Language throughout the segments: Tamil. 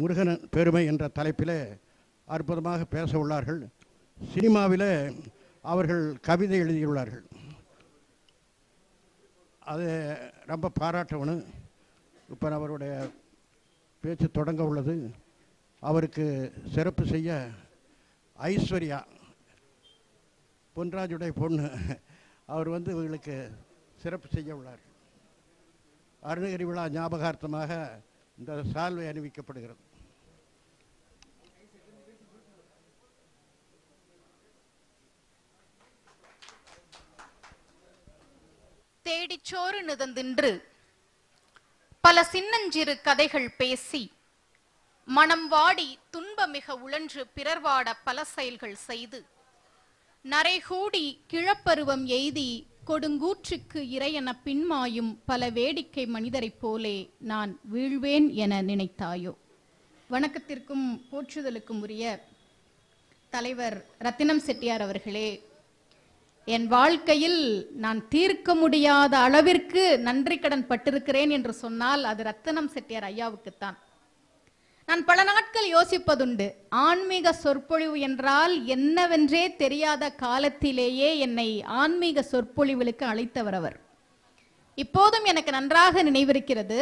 முருகன் பெருமை என்ற தலைப்பில் அற்புதமாக பேச உள்ளார்கள் சினிமாவில் அவர்கள் கவிதை எழுதியுள்ளார்கள் அது ரொம்ப பாராட்டவனு இப்போ அவருடைய பேச்சு தொடங்க உள்ளது அவருக்கு சிறப்பு செய்ய ஐஸ்வர்யா பொன்ராஜுடைய பொண்ணு அவர் வந்து இவர்களுக்கு சிறப்பு செய்ய உள்ளார் அருணகிரி விழா ஞாபகார்த்தமாக இந்த சால்வை அறிவிக்கப்படுகிறது தேடிச்சோறு நிதந்தின்று பல சின்னஞ்சிறு கதைகள் பேசி மனம் வாடி துன்ப மிக உழன்று பிறர்வாட பல செயல்கள் செய்து நரைகூடி கிழப்பருவம் எய்தி கொடுங்கூற்றுக்கு இறையென பின்மாயும் பல வேடிக்கை மனிதரைப் போலே நான் வீழ்வேன் என நினைத்தாயோ வணக்கத்திற்கும் போற்றுதலுக்கும் உரிய தலைவர் ரத்தினம் செட்டியார் அவர்களே என் வாழ்க்கையில் நான் தீர்க்க முடியாத அளவிற்கு நன்றி கடன் பட்டிருக்கிறேன் என்று சொன்னால் அது ரத்தினம் செட்டியார் ஐயாவுக்குத்தான் நான் பல நாட்கள் யோசிப்பதுண்டு ஆன்மீக சொற்பொழிவு என்றால் என்னவென்றே தெரியாத காலத்திலேயே என்னை ஆன்மீக சொற்பொழிவுகளுக்கு அழைத்தவர் அவர் இப்போதும் எனக்கு நன்றாக நினைவிருக்கிறது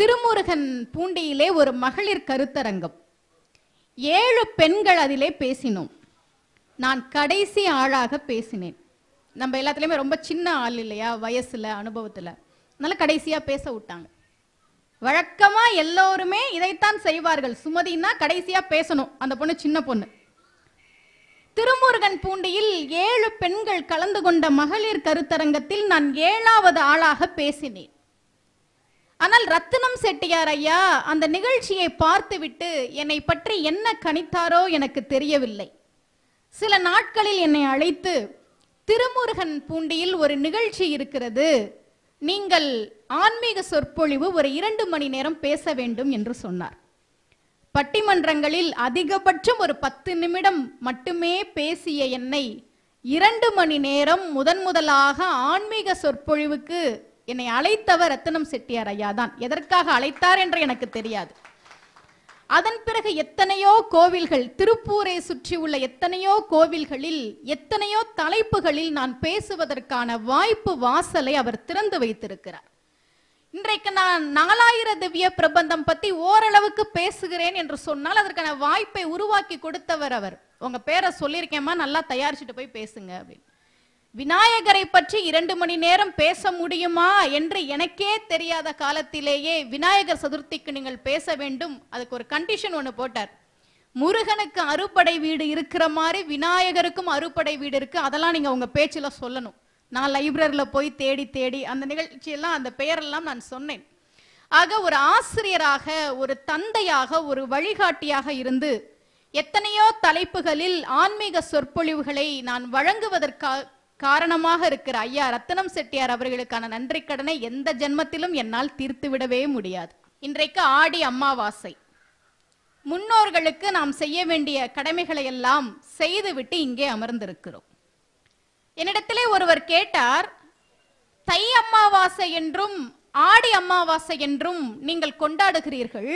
திருமுருகன் பூண்டியிலே ஒரு மகளிர் கருத்தரங்கம் ஏழு பெண்கள் அதிலே பேசினோம் நான் கடைசி ஆளாக பேசினேன் நம்ம எல்லாத்துலேயுமே ரொம்ப சின்ன ஆள் இல்லையா வயசில் அனுபவத்தில் அதனால் கடைசியாக பேச விட்டாங்க வழக்கமா எல்லோருமே இதைத்தான் செய்வார்கள் சுமதினா கடைசியா பேசணும் அந்த பொண்ணு சின்ன பொண்ணு திருமுருகன் பூண்டியில் ஏழு பெண்கள் கலந்து கொண்ட மகளிர் கருத்தரங்கத்தில் நான் ஏழாவது ஆளாக பேசினேன் ஆனால் ரத்தினம் செட்டியார் ஐயா அந்த நிகழ்ச்சியை பார்த்துவிட்டு என்னை பற்றி என்ன கணித்தாரோ எனக்கு தெரியவில்லை சில நாட்களில் என்னை அழைத்து திருமுருகன் பூண்டியில் ஒரு நிகழ்ச்சி இருக்கிறது நீங்கள் ஆன்மீக சொற்பொழிவு ஒரு இரண்டு மணி நேரம் பேச வேண்டும் என்று சொன்னார் பட்டிமன்றங்களில் அதிகபட்சம் ஒரு பத்து நிமிடம் மட்டுமே பேசிய என்னை இரண்டு மணி நேரம் முதன் முதலாக ஆன்மீக சொற்பொழிவுக்கு என்னை அழைத்தவர் ரத்தனம் செட்டியார் ஐயா தான் எதற்காக அழைத்தார் என்று எனக்கு தெரியாது அதன் பிறகு எத்தனையோ கோவில்கள் திருப்பூரை சுற்றி உள்ள எத்தனையோ கோவில்களில் எத்தனையோ தலைப்புகளில் நான் பேசுவதற்கான வாய்ப்பு வாசலை அவர் திறந்து வைத்திருக்கிறார் இன்றைக்கு நான் நாலாயிர திவ்ய பிரபந்தம் பத்தி ஓரளவுக்கு பேசுகிறேன் என்று சொன்னால் அதற்கான வாய்ப்பை உருவாக்கி கொடுத்தவர் அவர் உங்க பேரை சொல்லியிருக்கேம்மா நல்லா தயாரிச்சுட்டு போய் பேசுங்க அப்படின்னு விநாயகரை பற்றி இரண்டு மணி நேரம் பேச முடியுமா என்று எனக்கே தெரியாத காலத்திலேயே விநாயகர் சதுர்த்திக்கு நீங்கள் பேச வேண்டும் அதுக்கு ஒரு கண்டிஷன் ஒன்று போட்டார் முருகனுக்கு அறுபடை வீடு இருக்கிற மாதிரி விநாயகருக்கும் அறுபடை வீடு இருக்கு அதெல்லாம் நீங்க உங்க பேச்சுல சொல்லணும் நான் லைப்ரரியில் போய் தேடி தேடி அந்த நிகழ்ச்சியெல்லாம் அந்த பெயரெல்லாம் நான் சொன்னேன் ஆக ஒரு ஆசிரியராக ஒரு தந்தையாக ஒரு வழிகாட்டியாக இருந்து எத்தனையோ தலைப்புகளில் ஆன்மீக சொற்பொழிவுகளை நான் வழங்குவதற்காக காரணமாக இருக்கிற ஐயா ரத்தனம் செட்டியார் அவர்களுக்கான நன்றி கடனை எந்த ஜென்மத்திலும் என்னால் தீர்த்து விடவே முடியாது இன்றைக்கு ஆடி அம்மாவாசை முன்னோர்களுக்கு நாம் செய்ய வேண்டிய கடமைகளை எல்லாம் செய்துவிட்டு இங்கே அமர்ந்திருக்கிறோம் என்னிடத்திலே ஒருவர் கேட்டார் தை அம்மாவாசை என்றும் ஆடி அம்மாவாசை என்றும் நீங்கள் கொண்டாடுகிறீர்கள்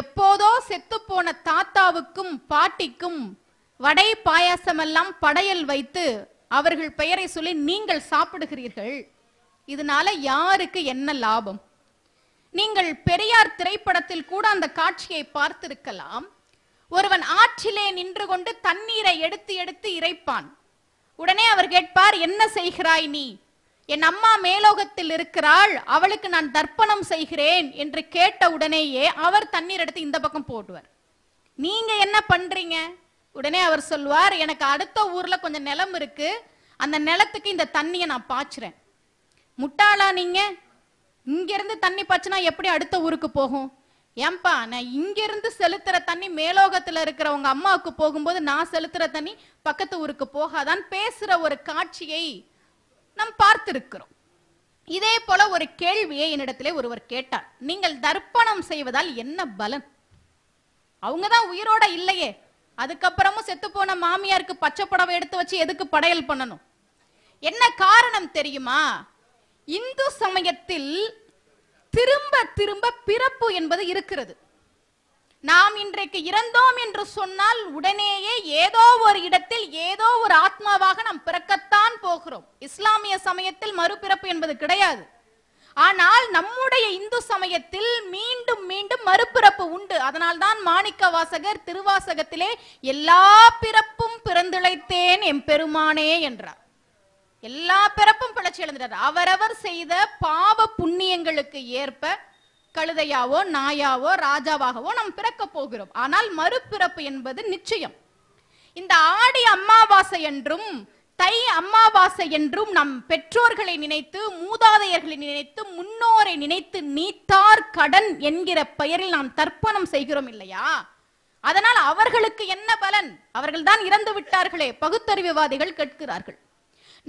எப்போதோ செத்துப்போன தாத்தாவுக்கும் பாட்டிக்கும் வடை பாயாசமெல்லாம் படையல் வைத்து அவர்கள் பெயரை சொல்லி நீங்கள் சாப்பிடுகிறீர்கள் இதனால யாருக்கு என்ன லாபம் நீங்கள் பெரியார் திரைப்படத்தில் கூட அந்த காட்சியை பார்த்திருக்கலாம் ஒருவன் ஆற்றிலே நின்று கொண்டு தண்ணீரை எடுத்து எடுத்து இறைப்பான் உடனே அவர் கேட்பார் என்ன செய்கிறாய் நீ என் அம்மா மேலோகத்தில் இருக்கிறாள் அவளுக்கு நான் தர்ப்பணம் செய்கிறேன் என்று கேட்ட உடனேயே அவர் தண்ணீர் எடுத்து இந்த பக்கம் போடுவார் நீங்க என்ன பண்றீங்க உடனே அவர் சொல்வார் எனக்கு அடுத்த ஊர்ல கொஞ்சம் நிலம் இருக்கு அந்த நிலத்துக்கு இந்த தண்ணியை நான் பாய்ச்சுறேன் முட்டாளா நீங்க இங்கிருந்து தண்ணி பாய்ச்சினா எப்படி அடுத்த ஊருக்கு போகும் ஏன்பா நான் இங்கிருந்து செலுத்துற தண்ணி மேலோகத்துல இருக்கிற உங்க அம்மாவுக்கு போகும்போது நான் செலுத்துற தண்ணி பக்கத்து ஊருக்கு போகாதான் பேசுற ஒரு காட்சியை நாம் பார்த்திருக்கிறோம் இதே போல ஒரு கேள்வியை என்னிடத்திலே ஒருவர் கேட்டார் நீங்கள் தர்ப்பணம் செய்வதால் என்ன பலன் அவங்க தான் உயிரோட இல்லையே அதுக்கப்புறமும் செத்து போன மாமியாருக்கு பச்சை புடவை எடுத்து வச்சு எதுக்கு படையல் பண்ணணும் என்ன காரணம் தெரியுமா இந்து சமயத்தில் திரும்ப திரும்ப பிறப்பு என்பது இருக்கிறது நாம் இன்றைக்கு இறந்தோம் என்று சொன்னால் உடனேயே ஏதோ ஒரு இடத்தில் ஏதோ ஒரு ஆத்மாவாக நாம் பிறக்கத்தான் போகிறோம் இஸ்லாமிய சமயத்தில் மறுபிறப்பு என்பது கிடையாது ஆனால் நம்முடைய இந்து சமயத்தில் மீண்டும் மீண்டும் மறுபிறப்பு உண்டு தான் மாணிக்க வாசகர் திருவாசகத்திலே எல்லா பிறப்பும் பிறந்துழைத்தேன் எம் பெருமானே என்றார் எல்லா பிறப்பும் பிழைச்சி எழுந்துட்டார் அவரவர் செய்த பாவ புண்ணியங்களுக்கு ஏற்ப கழுதையாவோ நாயாவோ ராஜாவாகவோ நாம் பிறக்க போகிறோம் ஆனால் மறுபிறப்பு என்பது நிச்சயம் இந்த ஆடி அம்மாவாசை என்றும் தை அம்மாவாசை என்றும் நம் பெற்றோர்களை நினைத்து மூதாதையர்களை நினைத்து முன்னோரை நினைத்து நீத்தார் கடன் என்கிற பெயரில் நாம் தர்ப்பணம் செய்கிறோம் இல்லையா அதனால் அவர்களுக்கு என்ன பலன் அவர்கள் தான் இறந்து விட்டார்களே பகுத்தறிவுவாதிகள் கேட்கிறார்கள்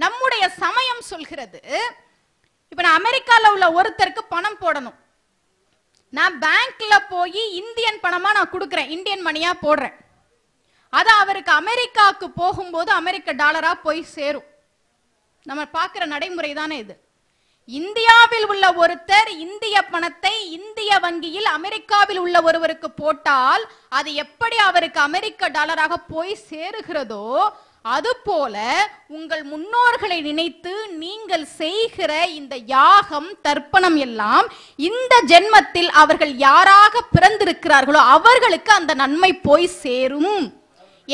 நம்முடைய சமயம் சொல்கிறது இப்ப நான் அமெரிக்கால உள்ள ஒருத்தருக்கு பணம் போடணும் நான் பேங்க்ல போய் இந்தியன் பணமா நான் கொடுக்குறேன் இந்தியன் மணியா போடுறேன் அது அவருக்கு அமெரிக்காவுக்கு போகும்போது அமெரிக்க டாலரா போய் சேரும் நம்ம பார்க்கிற நடைமுறை தானே இது இந்தியாவில் உள்ள ஒருத்தர் இந்திய பணத்தை இந்திய வங்கியில் அமெரிக்காவில் உள்ள ஒருவருக்கு போட்டால் அது எப்படி அவருக்கு அமெரிக்க டாலராக போய் சேருகிறதோ அதுபோல உங்கள் முன்னோர்களை நினைத்து நீங்கள் செய்கிற இந்த யாகம் தர்ப்பணம் எல்லாம் இந்த ஜென்மத்தில் அவர்கள் யாராக பிறந்திருக்கிறார்களோ அவர்களுக்கு அந்த நன்மை போய் சேரும்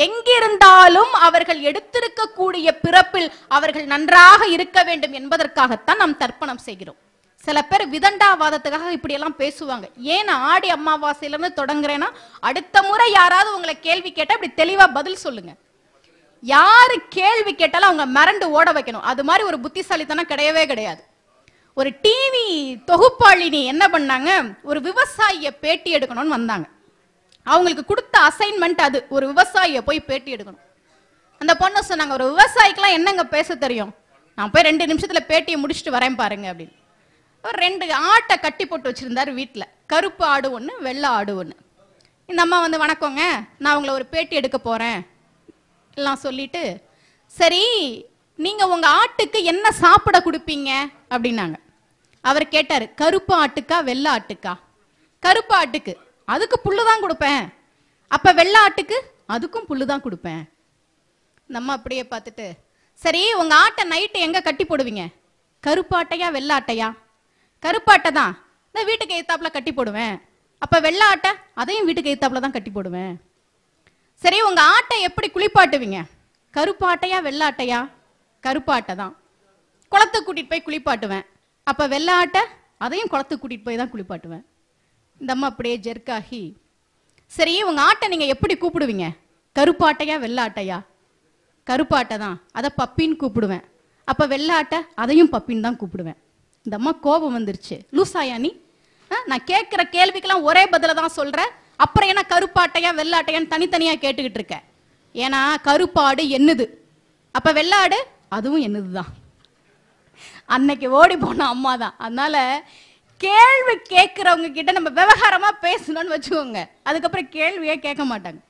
எங்கிருந்தாலும் அவர்கள் எடுத்திருக்கக்கூடிய பிறப்பில் அவர்கள் நன்றாக இருக்க வேண்டும் என்பதற்காகத்தான் நாம் தர்ப்பணம் செய்கிறோம் சில பேர் விதண்டாவாதத்துக்காக இப்படியெல்லாம் பேசுவாங்க ஏன் ஆடி அமாவாசையிலேருந்து தொடங்குறேன்னா அடுத்த முறை யாராவது உங்களை கேள்வி கேட்டால் இப்படி தெளிவாக பதில் சொல்லுங்க யாரு கேள்வி கேட்டாலும் அவங்க மிரண்டு ஓட வைக்கணும் அது மாதிரி ஒரு புத்திசாலித்தனம் கிடையவே கிடையாது ஒரு டிவி தொகுப்பாளினி என்ன பண்ணாங்க ஒரு விவசாயிய பேட்டி எடுக்கணும்னு வந்தாங்க அவங்களுக்கு கொடுத்த அசைன்மெண்ட் அது ஒரு விவசாயியை போய் பேட்டி எடுக்கணும் அந்த பொண்ணு சொன்னாங்க ஒரு விவசாயிக்கெல்லாம் என்னங்க பேச தெரியும் நான் போய் ரெண்டு நிமிஷத்தில் பேட்டியை முடிச்சுட்டு வரேன் பாருங்க அப்படின்னு ஒரு ரெண்டு ஆட்டை கட்டி போட்டு வச்சிருந்தாரு வீட்டில் கருப்பு ஆடு ஒன்று வெள்ளை ஆடு ஒன்று இந்த அம்மா வந்து வணக்கங்க நான் உங்களை ஒரு பேட்டி எடுக்க போகிறேன் எல்லாம் சொல்லிட்டு சரி நீங்கள் உங்கள் ஆட்டுக்கு என்ன சாப்பிட கொடுப்பீங்க அப்படின்னாங்க அவர் கேட்டார் கருப்பு ஆட்டுக்கா வெள்ளை ஆட்டுக்கா கருப்பு ஆட்டுக்கு அதுக்கு புல்லு தான் கொடுப்பேன் அப்போ வெள்ளாட்டுக்கு அதுக்கும் புல்லு தான் கொடுப்பேன் நம்ம அப்படியே பார்த்துட்டு சரி உங்கள் ஆட்டை நைட்டு எங்கே கட்டி போடுவீங்க கருப்பாட்டையா வெள்ளாட்டையா கருப்பாட்டை தான் இந்த வீட்டுக்கு ஏத்தாப்புல கட்டி போடுவேன் அப்போ வெள்ளாட்டை அதையும் வீட்டுக்கு ஏத்தாப்புல தான் கட்டி போடுவேன் சரி உங்கள் ஆட்டை எப்படி குளிப்பாட்டுவீங்க கருப்பாட்டையா வெள்ளாட்டையா கருப்பாட்டை தான் குளத்தை கூட்டிகிட்டு போய் குளிப்பாட்டுவேன் அப்போ வெள்ளாட்டை அதையும் குளத்துக்கு கூட்டிகிட்டு போய் தான் குளிப்பாட்டுவேன் இந்த அம்மா அப்படியே ஜெர்க்காகி சரி உங்க ஆட்டை நீங்க எப்படி கூப்பிடுவீங்க கருப்பாட்டையா வெள்ளாட்டையா கருப்பாட்டை தான் அதை பப்பின்னு கூப்பிடுவேன் அப்போ வெள்ளாட்டை அதையும் பப்பின்னு தான் கூப்பிடுவேன் இந்த அம்மா கோபம் வந்துருச்சு லூசாயா நீ நான் கேட்குற கேள்விக்கெல்லாம் ஒரே பதில தான் சொல்கிறேன் அப்புறம் ஏன்னா கருப்பாட்டையா வெள்ளாட்டையான்னு தனித்தனியாக கேட்டுக்கிட்டு இருக்கேன் ஏன்னா கருப்பாடு என்னது அப்போ வெள்ளாடு அதுவும் என்னது தான் அன்னைக்கு ஓடி போன அம்மா தான் அதனால கேள்வி கேட்குறவங்க கிட்ட நம்ம விவகாரமா பேசணும்னு வச்சுக்கோங்க அதுக்கப்புறம் கேள்வியே கேட்க மாட்டாங்க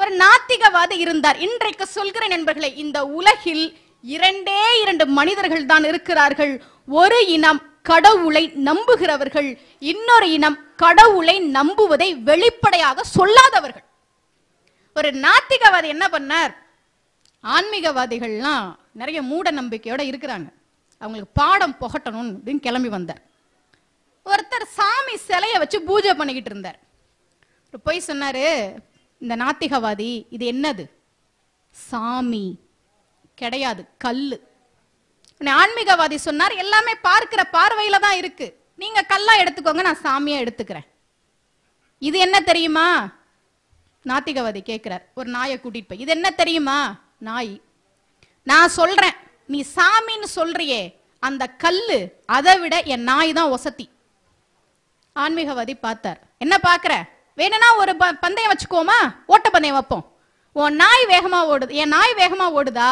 ஒரு நாத்திகவாதி இருந்தார் இன்றைக்கு சொல்கிற நண்பர்களை இந்த உலகில் இரண்டே இரண்டு மனிதர்கள் தான் இருக்கிறார்கள் ஒரு இனம் கடவுளை நம்புகிறவர்கள் இன்னொரு இனம் கடவுளை நம்புவதை வெளிப்படையாக சொல்லாதவர்கள் ஒரு நாத்திகவாதி என்ன பண்ணார் ஆன்மீகவாதிகள்லாம் நிறைய மூட நம்பிக்கையோட இருக்கிறாங்க அவங்களுக்கு பாடம் புகட்டணும் அப்படின்னு கிளம்பி வந்தார் ஒருத்தர் சாமி சிலைய வச்சு பூஜை பண்ணிக்கிட்டு இருந்தார் போய் சொன்னாரு இந்த நாத்திகவாதி இது என்னது சாமி கிடையாது கல்லு ஆன்மீகவாதி சொன்னார் எல்லாமே பார்க்கிற பார்வையில தான் இருக்கு நீங்க கல்லா எடுத்துக்கோங்க நான் சாமியா எடுத்துக்கிறேன் இது என்ன தெரியுமா நாத்திகவாதி கேட்கிறார் ஒரு நாயை கூட்டிட்டு போய் இது என்ன தெரியுமா நாய் நான் சொல்றேன் நீ சாமின்னு சொல்றியே அந்த கல்லு அதை விட என் நாய் தான் ஒசத்தி ஆன்மீகவாதி பார்த்தார் என்ன பார்க்குற வேணும்னா ஒரு ப பந்தயம் வச்சுக்கோமா ஓட்ட பந்தயம் வைப்போம் உன் நாய் வேகமா ஓடுது என் நாய் வேகமா ஓடுதா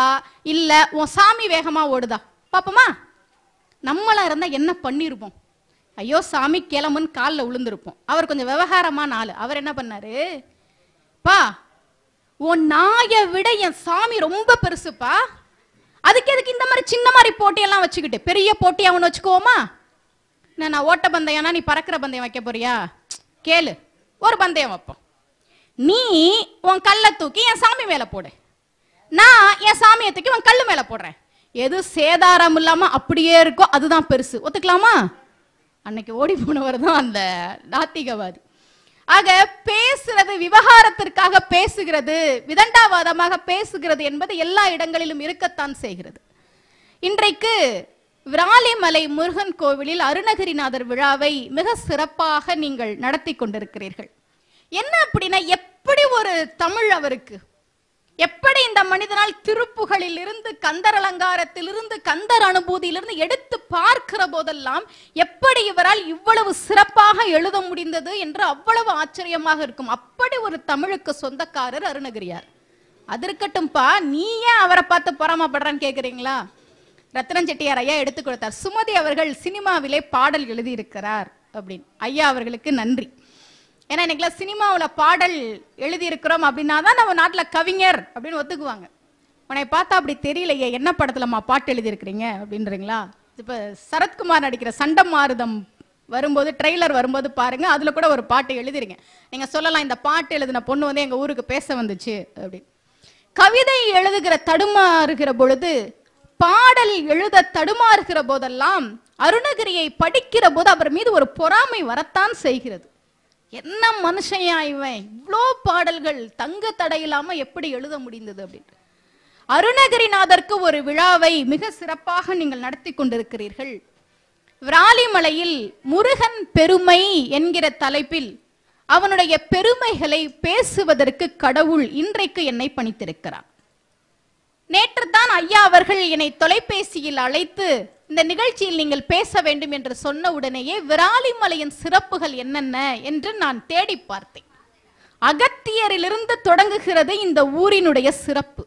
இல்ல உன் சாமி வேகமா ஓடுதா பாப்போமா நம்மளா இருந்தா என்ன பண்ணிருப்போம் ஐயோ சாமி கிளம்புன்னு காலில் விழுந்திருப்போம் அவர் கொஞ்சம் விவகாரமான ஆள் அவர் என்ன பண்ணாரு பா உன் நாயை விட என் சாமி ரொம்ப பெருசுப்பா அதுக்கு எதுக்கு இந்த மாதிரி சின்ன மாதிரி போட்டியெல்லாம் வச்சுக்கிட்டு பெரிய போட்டியா ஒன்று வச்சுக்கோமா நான் நான் ஓட்ட பந்தயம்னா நீ பறக்கிற பந்தயம் வைக்க போறியா கேளு ஒரு பந்தயம் வைப்போம் நீ உன் கல்லை தூக்கி என் சாமி மேல போடு நான் என் சாமியை தூக்கி உன் கல்லு மேல போடுறேன் எது சேதாரம் இல்லாம அப்படியே இருக்கோ அதுதான் பெருசு ஒத்துக்கலாமா அன்னைக்கு ஓடி போனவர் தான் அந்த நாத்திகவாதி ஆக பேசுறது விவகாரத்திற்காக பேசுகிறது விதண்டாவாதமாக பேசுகிறது என்பது எல்லா இடங்களிலும் இருக்கத்தான் செய்கிறது இன்றைக்கு விராலிமலை முருகன் கோவிலில் அருணகிரிநாதர் விழாவை மிக சிறப்பாக நீங்கள் நடத்தி கொண்டிருக்கிறீர்கள் என்ன அப்படின்னா எப்படி ஒரு தமிழ் அவருக்கு எப்படி இந்த மனிதனால் திருப்புகளில் இருந்து கந்தர் அலங்காரத்திலிருந்து கந்தர் அனுபூதியிலிருந்து எடுத்து பார்க்கிற போதெல்லாம் எப்படி இவரால் இவ்வளவு சிறப்பாக எழுத முடிந்தது என்று அவ்வளவு ஆச்சரியமாக இருக்கும் அப்படி ஒரு தமிழுக்கு சொந்தக்காரர் அருணகிரியார் அது இருக்கட்டும்பா நீ ஏன் அவரை பார்த்து பொறாமப்படுறான்னு கேட்குறீங்களா ரத்னம் செட்டியார் ஐயா எடுத்து கொடுத்தார் சுமதி அவர்கள் சினிமாவிலே பாடல் எழுதியிருக்கிறார் அப்படின்னு ஐயா அவர்களுக்கு நன்றி ஏன்னா இன்னைக்கெல்லாம் சினிமாவில் பாடல் எழுதியிருக்கிறோம் அப்படின்னா தான் நம்ம நாட்டில் கவிஞர் அப்படின்னு ஒத்துக்குவாங்க உன்னை பார்த்தா அப்படி தெரியலையே என்ன படத்துலம்மா பாட்டு எழுதியிருக்கிறீங்க அப்படின்றீங்களா இப்போ சரத்குமார் நடிக்கிற சண்டம் மாறுதம் வரும்போது ட்ரெய்லர் வரும்போது பாருங்க அதில் கூட ஒரு பாட்டு எழுதிருங்க நீங்கள் சொல்லலாம் இந்த பாட்டு எழுதின பொண்ணு வந்து எங்கள் ஊருக்கு பேச வந்துச்சு அப்படின்னு கவிதை எழுதுகிற தடுமாறுகிற பொழுது பாடல் எழுத தடுமாறுகிற போதெல்லாம் அருணகிரியை படிக்கிற போது அவர் மீது ஒரு பொறாமை வரத்தான் செய்கிறது என்ன மனுஷையா இவன் இவ்வளோ பாடல்கள் தங்க தடையில்லாம எப்படி எழுத முடிந்தது அப்படின்ட்டு அருணகிரிநாதருக்கு ஒரு விழாவை மிக சிறப்பாக நீங்கள் நடத்தி கொண்டிருக்கிறீர்கள் விராலிமலையில் முருகன் பெருமை என்கிற தலைப்பில் அவனுடைய பெருமைகளை பேசுவதற்கு கடவுள் இன்றைக்கு என்னை பணித்திருக்கிறார் நேற்று தான் ஐயா அவர்கள் என்னை தொலைபேசியில் அழைத்து இந்த நிகழ்ச்சியில் நீங்கள் பேச வேண்டும் என்று சொன்ன உடனேயே விராலிமலையின் சிறப்புகள் என்னென்ன என்று நான் தேடி பார்த்தேன் அகத்தியரிலிருந்து தொடங்குகிறது இந்த ஊரினுடைய சிறப்பு